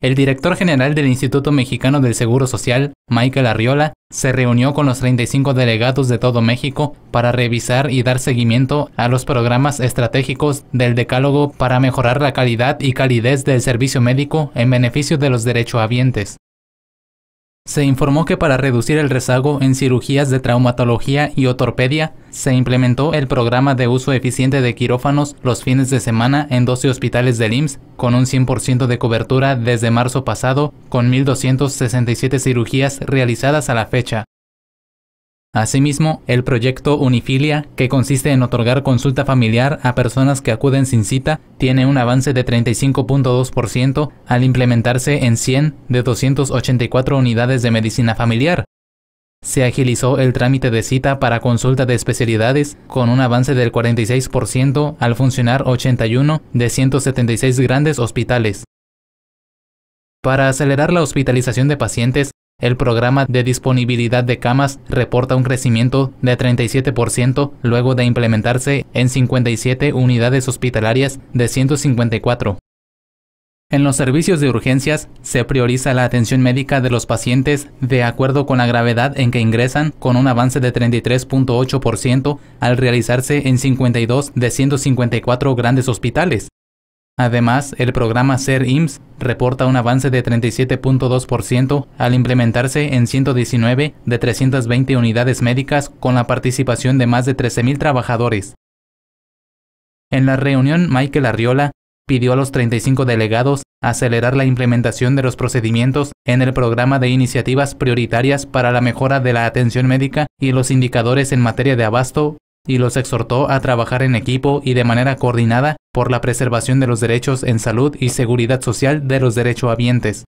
El director general del Instituto Mexicano del Seguro Social, Michael Arriola, se reunió con los 35 delegados de todo México para revisar y dar seguimiento a los programas estratégicos del decálogo para mejorar la calidad y calidez del servicio médico en beneficio de los derechohabientes. Se informó que para reducir el rezago en cirugías de traumatología y otorpedia, se implementó el programa de uso eficiente de quirófanos los fines de semana en 12 hospitales del IMSS, con un 100% de cobertura desde marzo pasado, con 1.267 cirugías realizadas a la fecha. Asimismo, el proyecto Unifilia, que consiste en otorgar consulta familiar a personas que acuden sin cita, tiene un avance de 35.2% al implementarse en 100 de 284 unidades de medicina familiar. Se agilizó el trámite de cita para consulta de especialidades con un avance del 46% al funcionar 81 de 176 grandes hospitales. Para acelerar la hospitalización de pacientes, el programa de disponibilidad de camas reporta un crecimiento de 37% luego de implementarse en 57 unidades hospitalarias de 154. En los servicios de urgencias se prioriza la atención médica de los pacientes de acuerdo con la gravedad en que ingresan, con un avance de 33.8% al realizarse en 52 de 154 grandes hospitales. Además, el programa Ser IMSS reporta un avance de 37.2% al implementarse en 119 de 320 unidades médicas con la participación de más de 13.000 trabajadores. En la reunión, Michael Arriola pidió a los 35 delegados acelerar la implementación de los procedimientos en el programa de iniciativas prioritarias para la mejora de la atención médica y los indicadores en materia de abasto, y los exhortó a trabajar en equipo y de manera coordinada por la preservación de los derechos en salud y seguridad social de los derechohabientes.